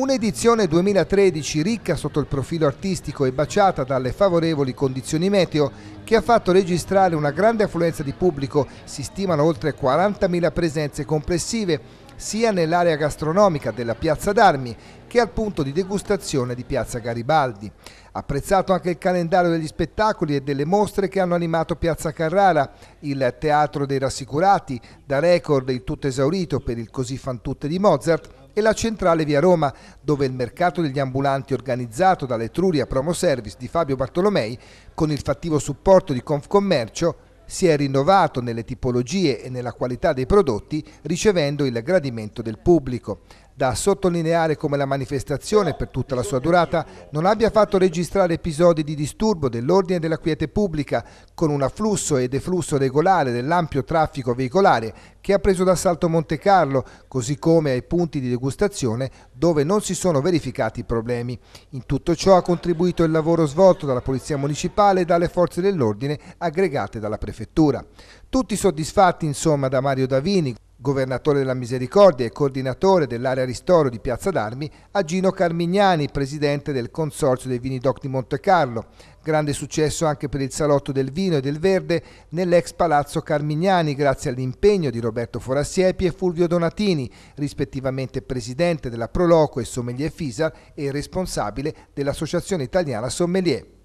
Un'edizione 2013 ricca sotto il profilo artistico e baciata dalle favorevoli condizioni meteo che ha fatto registrare una grande affluenza di pubblico, si stimano oltre 40.000 presenze complessive, sia nell'area gastronomica della Piazza d'Armi che al punto di degustazione di Piazza Garibaldi. Apprezzato anche il calendario degli spettacoli e delle mostre che hanno animato Piazza Carrara, il Teatro dei Rassicurati, da record il tutto esaurito per il così fan tutte di Mozart, e la centrale via Roma, dove il mercato degli ambulanti organizzato dall'Etruria Promo Service di Fabio Bartolomei, con il fattivo supporto di Confcommercio, si è rinnovato nelle tipologie e nella qualità dei prodotti ricevendo il gradimento del pubblico da sottolineare come la manifestazione, per tutta la sua durata, non abbia fatto registrare episodi di disturbo dell'ordine e della quiete pubblica, con un afflusso e deflusso regolare dell'ampio traffico veicolare che ha preso d'assalto Monte Carlo, così come ai punti di degustazione dove non si sono verificati problemi. In tutto ciò ha contribuito il lavoro svolto dalla Polizia Municipale e dalle forze dell'ordine aggregate dalla Prefettura. Tutti soddisfatti insomma da Mario Davini, governatore della Misericordia e coordinatore dell'area ristoro di Piazza d'Armi, a Gino Carmignani, presidente del Consorzio dei Vini Doc di Monte Carlo. Grande successo anche per il Salotto del Vino e del Verde nell'ex Palazzo Carmignani, grazie all'impegno di Roberto Forassiepi e Fulvio Donatini, rispettivamente presidente della Proloco e Sommelier Fisa e responsabile dell'Associazione Italiana Sommelier.